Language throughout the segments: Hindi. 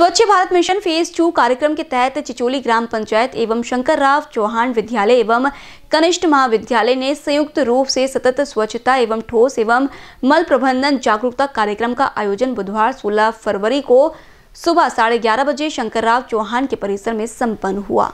स्वच्छ भारत मिशन फेज टू कार्यक्रम के तहत चिचोली ग्राम पंचायत एवं शंकर राव चौहान विद्यालय एवं कनिष्ठ महाविद्यालय ने संयुक्त रूप से सतत स्वच्छता एवं ठोस एवं मल प्रबंधन जागरूकता कार्यक्रम का आयोजन बुधवार 16 फरवरी को सुबह साढ़े ग्यारह बजे शंकर राव चौहान के परिसर में संपन्न हुआ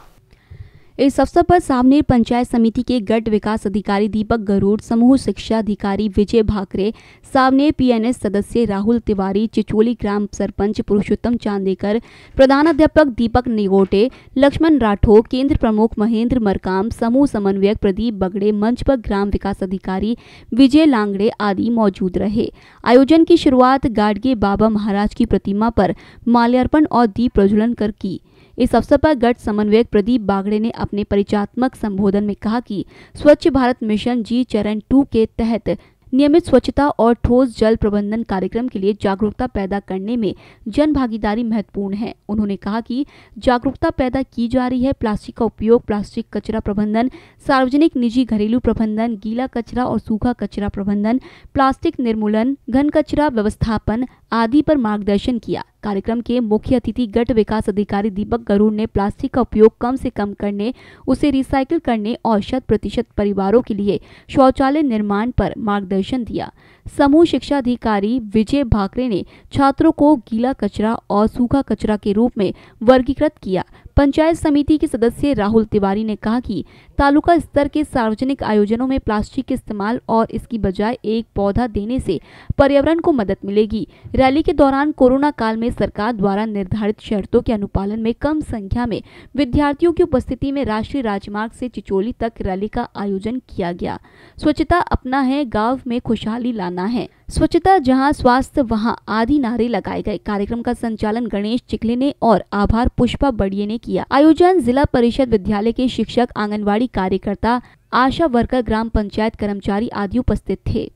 इस अवसर पर सामने पंचायत समिति के गट विकास अधिकारी दीपक गरूड़ समूह शिक्षा अधिकारी विजय भाकरे सामने पीएनएस सदस्य राहुल तिवारी चिचोली ग्राम सरपंच पुरुषोत्तम चांदेकर प्रधानाध्यापक दीपक निगोटे लक्ष्मण राठौर केंद्र प्रमुख महेंद्र मरकाम समूह समन्वयक प्रदीप बगड़े मंच पर ग्राम विकास अधिकारी विजय लांगड़े आदि मौजूद रहे आयोजन की शुरुआत गाडगे बाबा महाराज की प्रतिमा पर माल्यार्पण और दीप प्रज्वलन कर की इस अवसर पर गठ समन्वयक प्रदीप बागड़े ने अपने परिचयात्मक संबोधन में कहा कि स्वच्छ भारत मिशन जी चरण टू के तहत नियमित स्वच्छता और ठोस जल प्रबंधन कार्यक्रम के लिए जागरूकता पैदा करने में जन भागीदारी महत्वपूर्ण है उन्होंने कहा कि जागरूकता पैदा की जा रही है प्लास्टिक का उपयोग प्लास्टिक कचरा प्रबंधन सार्वजनिक निजी घरेलू प्रबंधन गीला कचरा और सूखा कचरा प्रबंधन प्लास्टिक निर्मूलन घन कचरा व्यवस्थापन आदि पर मार्गदर्शन किया कार्यक्रम के मुख्य अतिथि गट विकास अधिकारी दीपक गरुड़ ने प्लास्टिक का उपयोग कम से कम करने उसे रिसाइकिल करने और शत प्रतिशत परिवारों के लिए शौचालय निर्माण पर मार्गदर्शन दिया समूह शिक्षा अधिकारी विजय भाकरे ने छात्रों को गीला कचरा और सूखा कचरा के रूप में वर्गीकृत किया पंचायत समिति के सदस्य राहुल तिवारी ने कहा कि तालुका स्तर के सार्वजनिक आयोजनों में प्लास्टिक के इस्तेमाल और इसकी बजाय एक पौधा देने से पर्यावरण को मदद मिलेगी रैली के दौरान कोरोना काल में सरकार द्वारा निर्धारित शर्तों के अनुपालन में कम संख्या में विद्यार्थियों की उपस्थिति में राष्ट्रीय राजमार्ग से चिचोली तक रैली का आयोजन किया गया स्वच्छता अपना है गाँव में खुशहाली लाना है स्वच्छता जहां स्वास्थ्य वहां आदि नारे लगाए गए कार्यक्रम का संचालन गणेश चिखले ने और आभार पुष्पा बड़िए ने किया आयोजन जिला परिषद विद्यालय के शिक्षक आंगनबाड़ी कार्यकर्ता आशा वर्कर ग्राम पंचायत कर्मचारी आदि उपस्थित थे